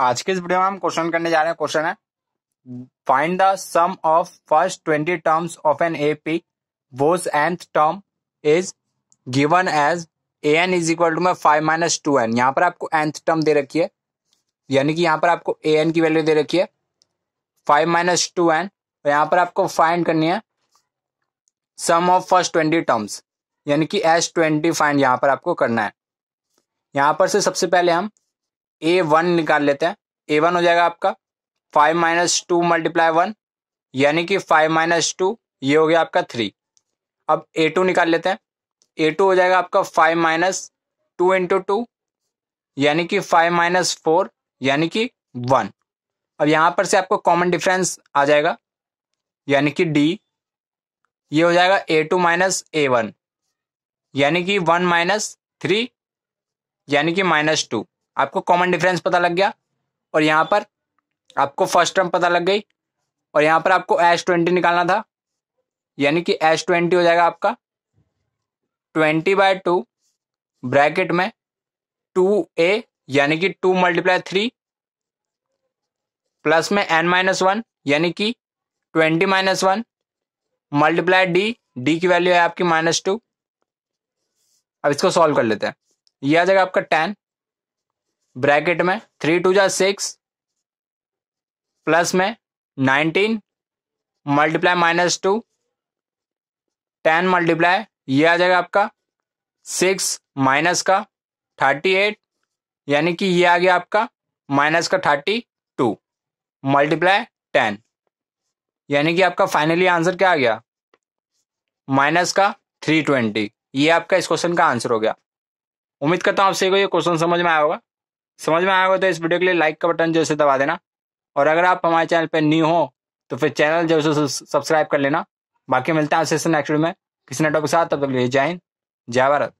आज के इस वीडियो में हम क्वेश्चन करने जा रहे हैं क्वेश्चन है find the sum of first twenty terms of an A P whose nth term is given as A N is equal to my five minus two N यहाँ पर आपको एंथ टर्म दे रखी है यानी कि यहाँ पर आपको ए एन की वैल्यू दे रखी है फाइव माइनस टू एन और यहाँ पर आपको फाइंड करनी है sum of first twenty terms यानी कि एस ट्वेंटी फाइंड यहाँ पर आपको करना है यहाँ पर से सबसे पहले हम ए वन निकाल लेते हैं ए वन हो जाएगा आपका five minus two multiply one यानी कि फाइव माइनस टू ये हो गया आपका थ्री अब ए टू निकाल लेते हैं ए टू हो जाएगा आपका five minus two into two यानी कि फाइव माइनस फोर यानी कि वन अब यहां पर से आपको कॉमन डिफरेंस आ जाएगा यानी कि डी ये हो जाएगा A two minus A one यानी कि वन माइनस थ्री यानी कि माइनस टू आपको कॉमन डिफरेंस पता लग गया और यहाँ पर आपको फर्स्ट टर्म पता लग गई और यहाँ पर आपको एच ट्वेंटी निकालना था यानी कि एच ट्वेंटी हो जाएगा आपका ट्वेंटी बाय टू ब्रैकेट में टू ए यानी कि टू मल्टीप्लाई थ्री प्लस में एन माइनस वन यानी कि twenty minus one multiply D D की वैल्यू है आपकी माइनस टू अब इसको सॉल्व कर लेते हैं यह आ जाएगा आपका टेन ब्रैकेट में थ्री टू जा सिक्स प्लस में nineteen multiply minus two ten multiply ये आ जाएगा आपका सिक्स माइनस का थर्टी एट यानी कि ये आ गया आपका माइनस का थर्टी टू मल्टीप्लाई टेन यानी कि आपका फाइनली आंसर क्या आ गया माइनस का थ्री ट्वेंटी ये आपका इस क्वेश्चन का आंसर हो गया उम्मीद करता हूँ आपसे को ये क्वेश्चन समझ में आया होगा समझ में आया हो तो इस वीडियो के लिए लाइक का बटन जो है दबा देना और अगर आप हमारे चैनल पर न्यू हो तो फिर चैनल जो है सब्सक्राइब कर लेना बाकी मिलते हैं आपसे नेक्स्ट वीडियो में किसी नेटवर्क के साथ तब तक लिए जय हिंद जय भारत